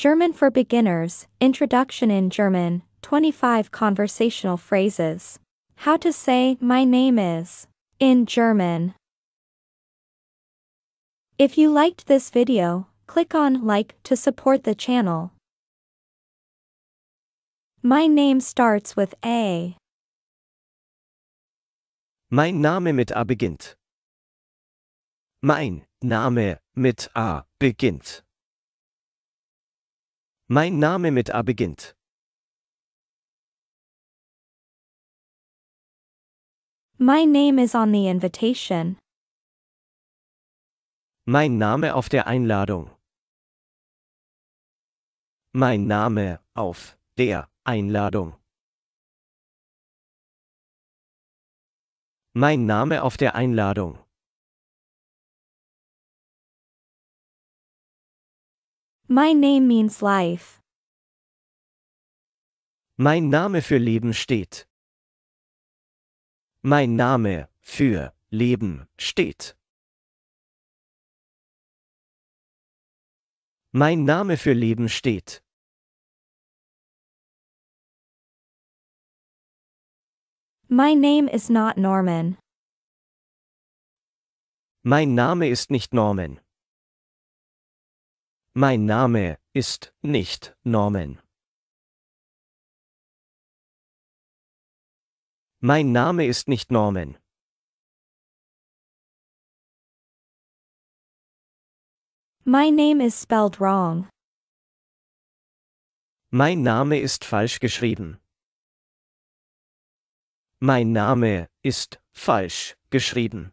German for Beginners, Introduction in German, 25 Conversational Phrases. How to say, My name is, in German. If you liked this video, click on like to support the channel. My name starts with A. Mein Name mit A beginnt. Mein Name mit A beginnt. Mein Name mit A beginnt. My name is on the invitation. Mein Name auf der Einladung. Mein Name auf der Einladung. Mein Name auf der Einladung. My name means life. Mein Name für Leben steht. Mein Name für Leben steht. Mein Name für Leben steht. My name is not Norman. Mein Name ist nicht Norman. Mein Name ist nicht Norman. Mein Name ist nicht Norman. My name is spelled wrong. Mein Name ist falsch geschrieben. Mein Name ist falsch geschrieben.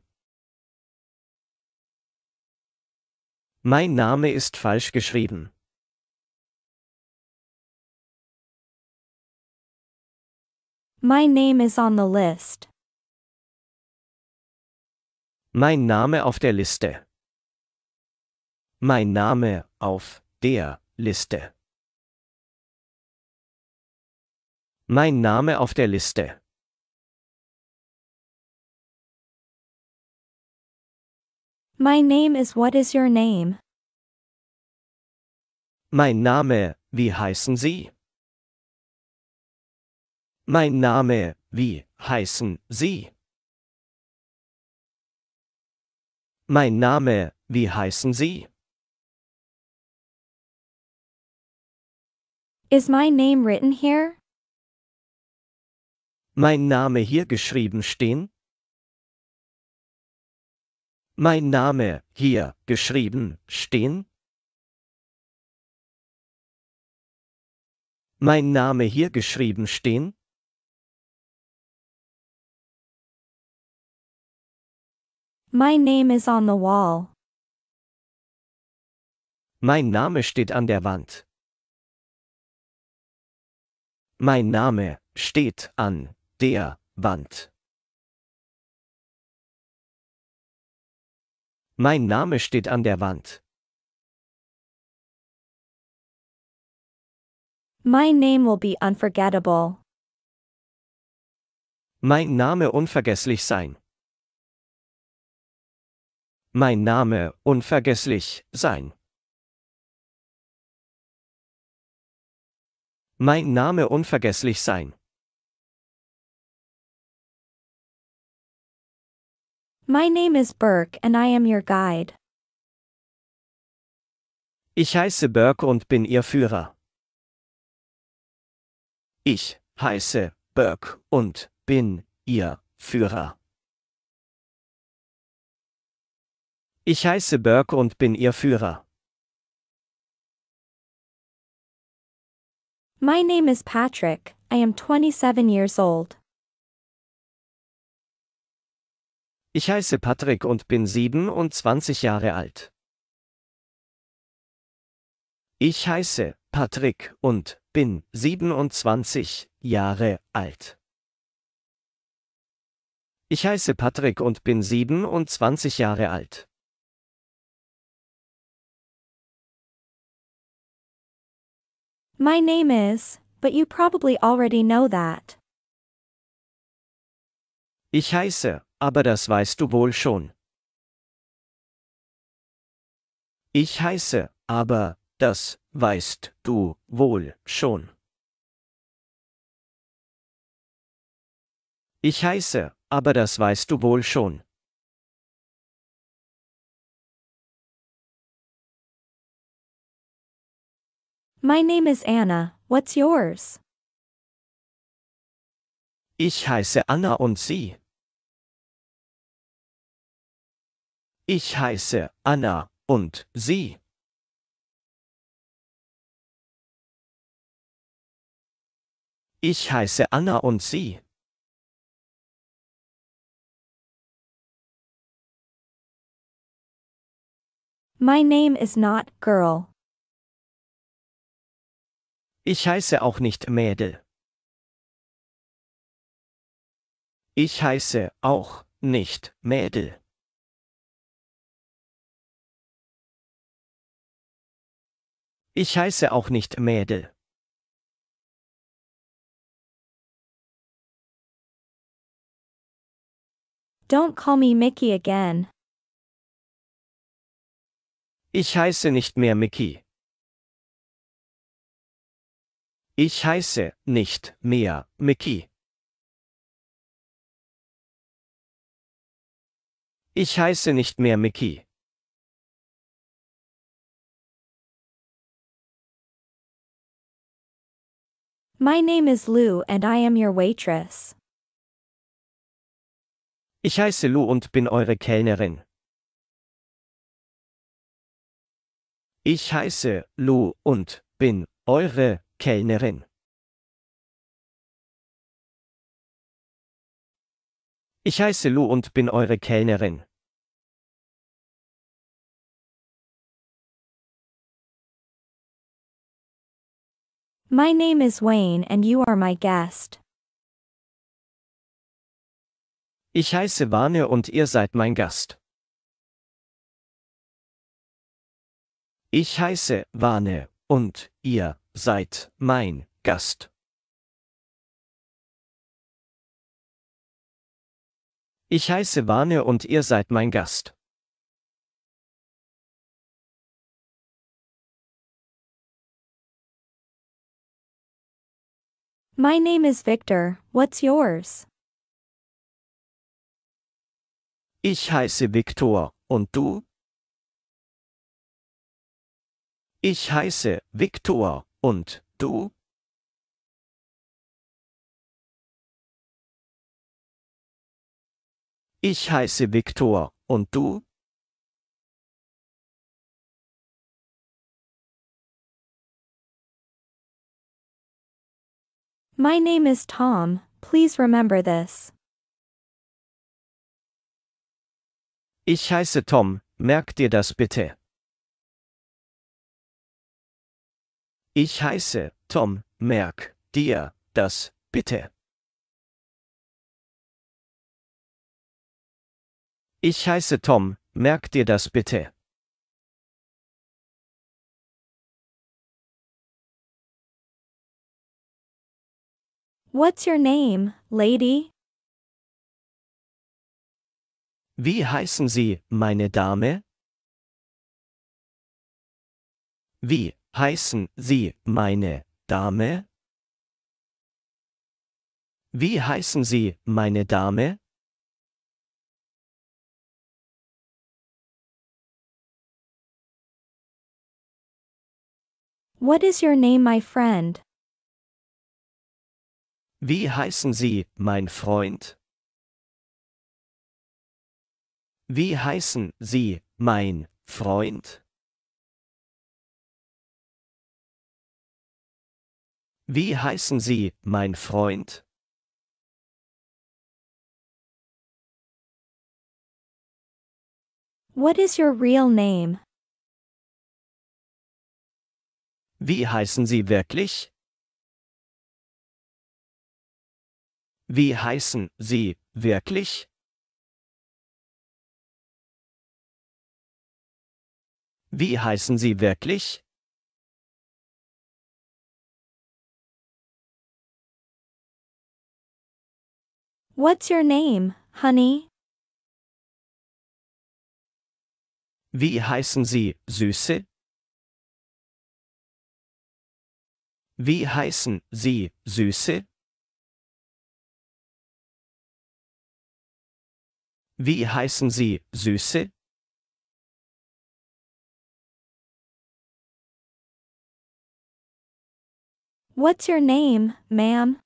Mein Name ist falsch geschrieben. My name is on the list. Mein Name auf der Liste. Mein Name auf der Liste. Mein Name auf der Liste. My name is what is your name? Mein Name, wie heißen Sie? Mein Name, wie heißen Sie? Mein Name, wie heißen Sie? Is my name written here? Mein Name hier geschrieben stehen? mein Name, hier, geschrieben, stehen? Mein Name hier geschrieben stehen? My name is on the wall. Mein Name steht an der Wand. Mein Name steht an der Wand. Mein Name steht an der Wand. My name will be unforgettable. Mein Name unvergesslich sein. Mein Name unvergesslich sein. Mein Name unvergesslich sein. My name is Burke and I am your guide. Ich heiße Burke und bin Ihr Führer. Ich heiße Burke und bin Ihr Führer. Ich heiße Burke und bin Ihr Führer. My name is Patrick, I am 27 years old. Ich heiße Patrick und bin 27 Jahre alt. Ich heiße Patrick und bin 27 Jahre alt. Ich heiße Patrick und bin 27 Jahre alt. My name is, but you probably already know that. Ich heiße aber das weißt du wohl schon. Ich heiße, aber, das, weißt du wohl schon. Ich heiße, aber das weißt du wohl schon. My name is Anna, what's yours? Ich heiße Anna und Sie, Ich heiße Anna und Sie. Ich heiße Anna und Sie. My name is not girl. Ich heiße auch nicht Mädel. Ich heiße auch nicht Mädel. Ich heiße auch nicht Mädel. Don't call me Mickey again. Ich heiße nicht mehr Mickey. Ich heiße nicht mehr Mickey. Ich heiße nicht mehr Mickey. My name is Lou and I am your waitress. Ich heiße Lou und bin eure Kellnerin. Ich heiße Lou und bin eure Kellnerin. Ich heiße Lou und bin eure Kellnerin. My name is Wayne and you are my guest. Ich heiße Wane und ihr seid mein Gast. Ich heiße Wane und ihr seid mein Gast. Ich heiße Wane und ihr seid mein Gast. My name is Victor, what's yours? Ich heiße Victor, und du? Ich heiße Victor, und du? Ich heiße Victor, und du? My name is Tom, please remember this. Ich heiße Tom, merk dir das bitte. Ich heiße Tom, merk dir das bitte. Ich heiße Tom, merk dir das bitte. What's your name, lady? Wie heißen Sie, meine Dame? Wie heißen Sie, meine Dame? Wie heißen Sie, meine Dame? What is your name, my friend? Wie heißen Sie, mein Freund? Wie heißen Sie, mein Freund? Wie heißen Sie, mein Freund? What is your real name? Wie heißen Sie wirklich? Wie heißen Sie wirklich? Wie heißen Sie wirklich? What's your name, honey? Wie heißen Sie, Süße? Wie heißen Sie, Süße? Wie heißen Sie, Süße? What's your name, ma'am?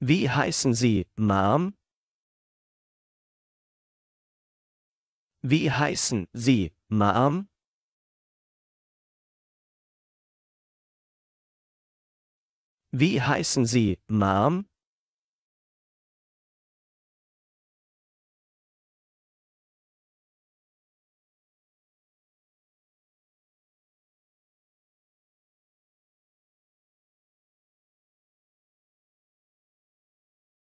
Wie heißen Sie, Ma'am? Wie heißen Sie, Ma'am? Wie heißen Sie, Ma'am?